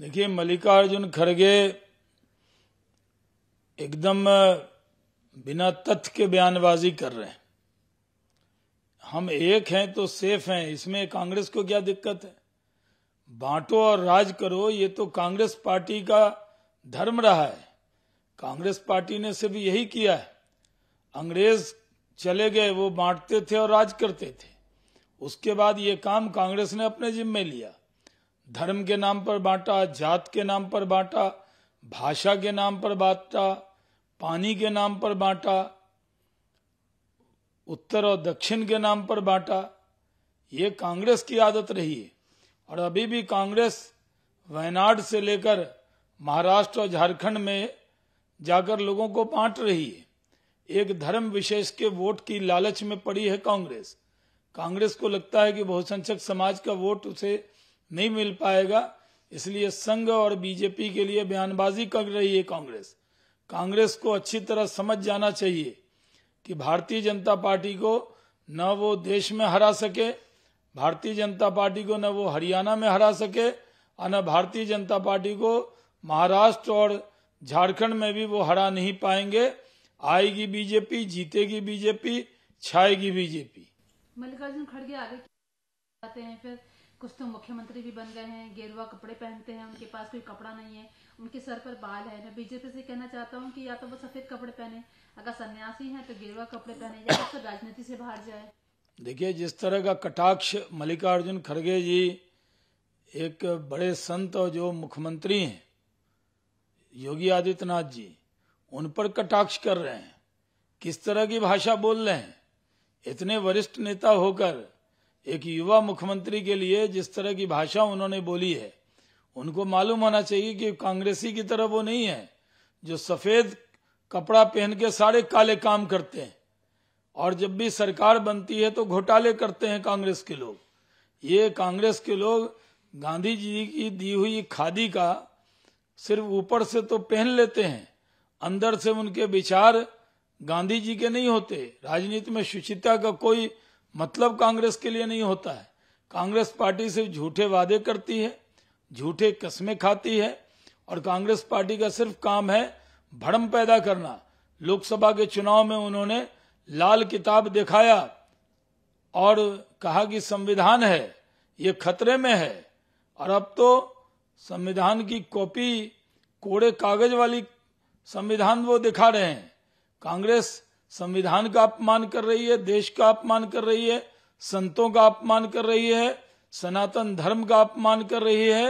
देखिए मल्लिकार्जुन खड़गे एकदम बिना तथ्य के बयानबाजी कर रहे हैं हम एक हैं तो सेफ हैं इसमें कांग्रेस को क्या दिक्कत है बांटो और राज करो ये तो कांग्रेस पार्टी का धर्म रहा है कांग्रेस पार्टी ने सिर्फ यही किया है अंग्रेज चले गए वो बांटते थे और राज करते थे उसके बाद ये काम कांग्रेस ने अपने जिम्मे लिया धर्म के नाम पर बांटा जात के नाम पर बांटा भाषा के नाम पर बांटा पानी के नाम पर बांटा उत्तर और दक्षिण के नाम पर बांटा ये कांग्रेस की आदत रही है और अभी भी कांग्रेस वायनाड से लेकर महाराष्ट्र और झारखंड में जाकर लोगों को बांट रही है एक धर्म विशेष के वोट की लालच में पड़ी है कांग्रेस कांग्रेस को लगता है कि बहुसंख्यक समाज का वोट उसे नहीं मिल पाएगा इसलिए संघ और बीजेपी के लिए बयानबाजी कर रही है कांग्रेस कांग्रेस को अच्छी तरह समझ जाना चाहिए कि भारतीय जनता पार्टी को न वो देश में हरा सके भारतीय जनता पार्टी को न वो हरियाणा में हरा सके और न भारतीय जनता पार्टी को महाराष्ट्र और झारखंड में भी वो हरा नहीं पाएंगे आएगी बीजेपी जीतेगी बीजेपी छाएगी बीजेपी मल्लिकार्जुन खड़गे आगे हैं फिर कुछ तो मुख्यमंत्री भी बन गए हैं गेरुआ कपड़े पहनते हैं उनके पास कोई कपड़ा नहीं है उनके सर पर बाल है मैं बीजेपी से कहना चाहता हूँ कि या तो वो सफेद कपड़े पहने अगर सन्यासी हैं तो गेरुआ कपड़े पहने या तो राजनीति से बाहर जाए देखिए जिस तरह का कटाक्ष मल्लिकार्जुन खड़गे जी एक बड़े संत और जो मुख्यमंत्री हैं योगी आदित्यनाथ जी उन पर कटाक्ष कर रहे हैं किस तरह की भाषा बोल रहे हैं इतने वरिष्ठ नेता होकर एक युवा मुख्यमंत्री के लिए जिस तरह की भाषा उन्होंने बोली है उनको मालूम होना चाहिए कि कांग्रेसी की तरह वो नहीं है जो सफेद कपड़ा पहन के सारे काले काम करते हैं और जब भी सरकार बनती है तो घोटाले करते हैं कांग्रेस के लोग ये कांग्रेस के लोग गांधी जी की दी हुई खादी का सिर्फ ऊपर से तो पहन लेते हैं अंदर से उनके विचार गांधी जी के नहीं होते राजनीति में शुचिता का कोई मतलब कांग्रेस के लिए नहीं होता है कांग्रेस पार्टी सिर्फ झूठे वादे करती है झूठे कस्में खाती है और कांग्रेस पार्टी का सिर्फ काम है भड़म पैदा करना लोकसभा के चुनाव में उन्होंने लाल किताब दिखाया और कहा कि संविधान है ये खतरे में है और अब तो संविधान की कॉपी कोड़े कागज वाली संविधान वो दिखा रहे हैं कांग्रेस संविधान का अपमान कर रही है देश का अपमान कर रही है संतों का अपमान कर रही है सनातन धर्म का अपमान कर रही है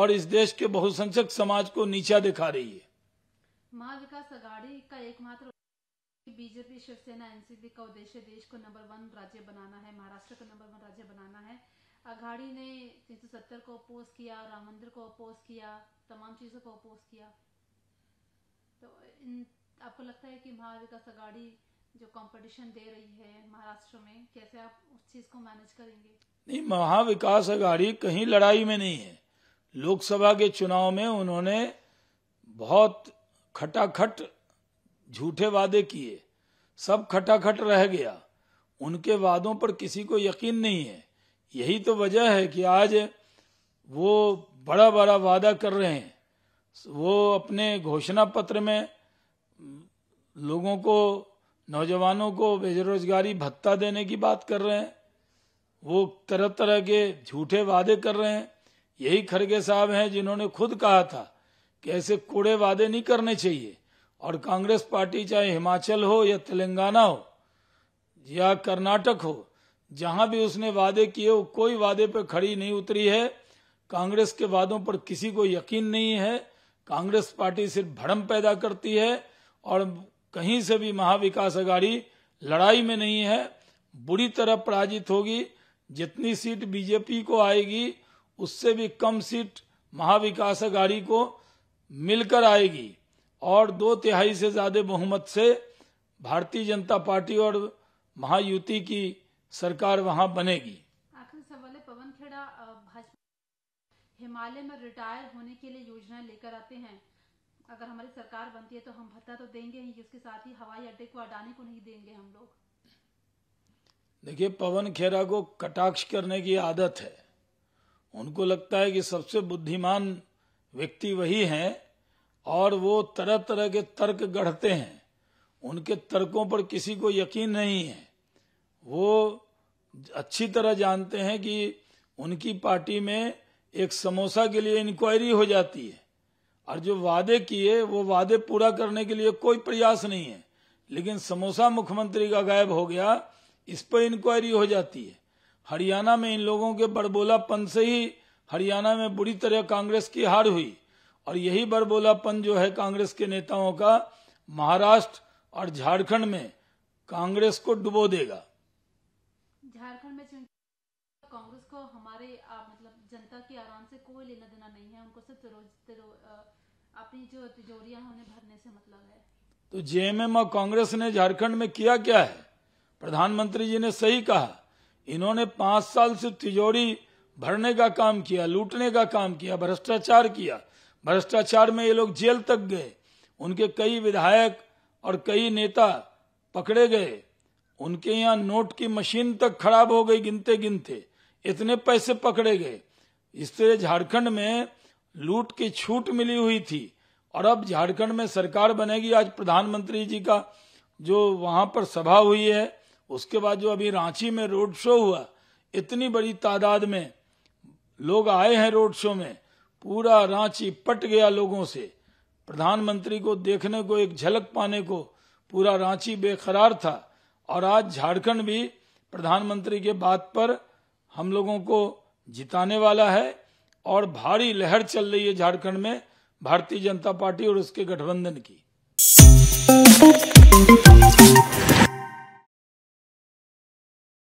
और इस देश के बहुसंख्यक समाज को नीचा दिखा रही है महाविकास अघाड़ी का एकमात्र बीजेपी शिवसेना एनसीपी का उद्देश्य देश को नंबर वन राज्य बनाना है महाराष्ट्र को नंबर वन राज्य बनाना है अघाड़ी ने तीन को अपोज किया राम मंदिर को अपोज किया तमाम चीजों को अपोज किया तो आपको लगता है कि महाविकास अगाड़ी जो कंपटीशन दे रही है महाराष्ट्र में कैसे आप उस चीज को मैनेज करेंगे नहीं महाविकास अघाड़ी कहीं लड़ाई में नहीं है लोकसभा के चुनाव में उन्होंने बहुत खटाखट झूठे वादे किए सब खटाखट रह गया उनके वादों पर किसी को यकीन नहीं है यही तो वजह है कि आज वो बड़ा बड़ा वादा कर रहे हैं वो अपने घोषणा पत्र में लोगों को नौजवानों को बेरोजगारी भत्ता देने की बात कर रहे हैं वो तरह तरह के झूठे वादे कर रहे हैं यही खड़गे साहब हैं जिन्होंने खुद कहा था कि ऐसे कूड़े वादे नहीं करने चाहिए और कांग्रेस पार्टी चाहे हिमाचल हो या तेलंगाना हो या कर्नाटक हो जहां भी उसने वादे किए वो कोई वादे पर खड़ी नहीं उतरी है कांग्रेस के वादों पर किसी को यकीन नहीं है कांग्रेस पार्टी सिर्फ भ्रम पैदा करती है और कहीं से भी महाविकास अघाड़ी लड़ाई में नहीं है बुरी तरह पराजित होगी जितनी सीट बीजेपी को आएगी उससे भी कम सीट महाविकास अघाड़ी को मिलकर आएगी और दो तिहाई से ज़्यादा बहुमत से भारतीय जनता पार्टी और महायुति की सरकार वहां बनेगी आखिरी सवाल है पवन खेड़ा भाजपा हिमालय में रिटायर होने के लिए योजना लेकर आते हैं अगर हमारी सरकार बनती है तो हम भत्ता तो देंगे ही उसके साथ ही हवाई अड्डे को अडाने को नहीं देंगे हम लोग देखिए पवन खेरा को कटाक्ष करने की आदत है उनको लगता है कि सबसे बुद्धिमान व्यक्ति वही हैं और वो तरह तरह के तर्क गढ़ते हैं उनके तर्कों पर किसी को यकीन नहीं है वो अच्छी तरह जानते हैं कि उनकी पार्टी में एक समोसा के लिए इंक्वायरी हो जाती है और जो वादे किए वो वादे पूरा करने के लिए कोई प्रयास नहीं है लेकिन समोसा मुख्यमंत्री का गायब हो गया इस पर इंक्वायरी हो जाती है हरियाणा में इन लोगों के बड़बोलापन से ही हरियाणा में बुरी तरह कांग्रेस की हार हुई और यही बड़बोलापन जो है कांग्रेस के नेताओं का महाराष्ट्र और झारखंड में कांग्रेस को डुबो देगा झारखंड में कांग्रेस को हमारे आ, मतलब जनता के आराम से कोई लेना देना नहीं है उनको सिर्फ तिरो, तिरो, अपनी जो तिजोरियां हमें भरने से मतलब है तो जेएमएम और कांग्रेस ने झारखंड में किया क्या है प्रधानमंत्री जी ने सही कहा इन्होंने पांच साल से तिजोरी भरने का काम किया लूटने का काम किया भ्रष्टाचार किया भ्रष्टाचार में ये लोग जेल तक गए उनके कई विधायक और कई नेता पकड़े गए उनके यहाँ नोट की मशीन तक खराब हो गई गिनते गिनते इतने पैसे पकड़े गए इस तरह झारखंड में लूट की छूट मिली हुई थी और अब झारखंड में सरकार बनेगी आज प्रधानमंत्री जी का जो वहां पर सभा हुई है उसके बाद जो अभी रांची में रोड शो हुआ इतनी बड़ी तादाद में लोग आए हैं रोड शो में पूरा रांची पट गया लोगों से प्रधानमंत्री को देखने को एक झलक पाने को पूरा रांची बेकरार था और आज झारखंड भी प्रधानमंत्री के बात पर हम लोगों को जिताने वाला है और भारी लहर चल रही है झारखंड में भारतीय जनता पार्टी और उसके गठबंधन की